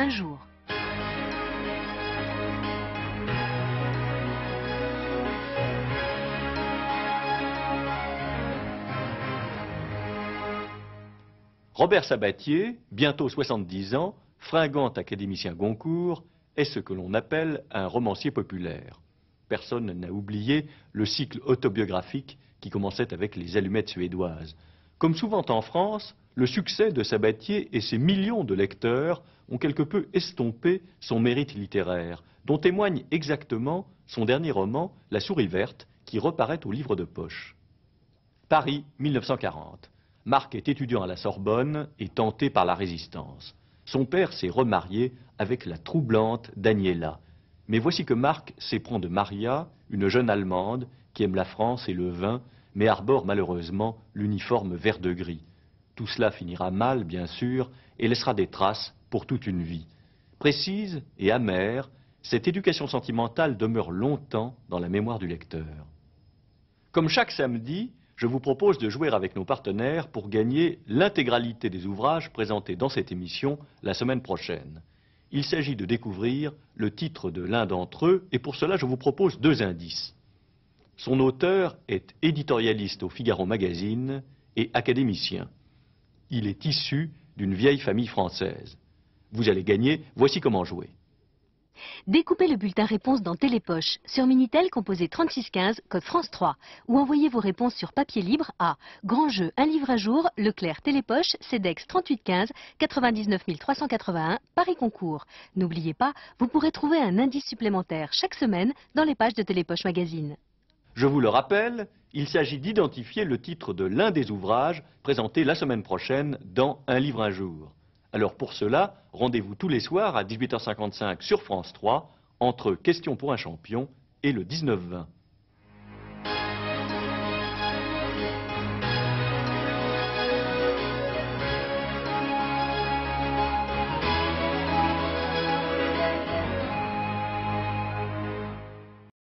Un jour. Robert Sabatier, bientôt 70 ans, fringant académicien Goncourt, est ce que l'on appelle un romancier populaire. Personne n'a oublié le cycle autobiographique qui commençait avec les allumettes suédoises. Comme souvent en France, le succès de Sabatier et ses millions de lecteurs ont quelque peu estompé son mérite littéraire, dont témoigne exactement son dernier roman, La souris verte, qui reparaît au livre de poche. Paris, 1940. Marc est étudiant à la Sorbonne et tenté par la résistance. Son père s'est remarié avec la troublante Daniela. Mais voici que Marc s'éprend de Maria, une jeune Allemande qui aime la France et le vin, mais arbore malheureusement l'uniforme vert de gris. Tout cela finira mal, bien sûr, et laissera des traces pour toute une vie. Précise et amère, cette éducation sentimentale demeure longtemps dans la mémoire du lecteur. Comme chaque samedi, je vous propose de jouer avec nos partenaires pour gagner l'intégralité des ouvrages présentés dans cette émission la semaine prochaine. Il s'agit de découvrir le titre de l'un d'entre eux et pour cela je vous propose deux indices. Son auteur est éditorialiste au Figaro Magazine et académicien. Il est issu d'une vieille famille française. Vous allez gagner, voici comment jouer. Découpez le bulletin réponse dans Télépoche, sur Minitel composé 3615, code France 3, ou envoyez vos réponses sur papier libre à Grand Jeu, un livre à jour, Leclerc Télépoche, CEDEX 3815, 99 381, Paris Concours. N'oubliez pas, vous pourrez trouver un indice supplémentaire chaque semaine dans les pages de Télépoche Magazine. Je vous le rappelle, il s'agit d'identifier le titre de l'un des ouvrages présentés la semaine prochaine dans Un livre à jour. Alors pour cela, rendez-vous tous les soirs à 18h55 sur France 3 entre Questions pour un champion et le 19-20.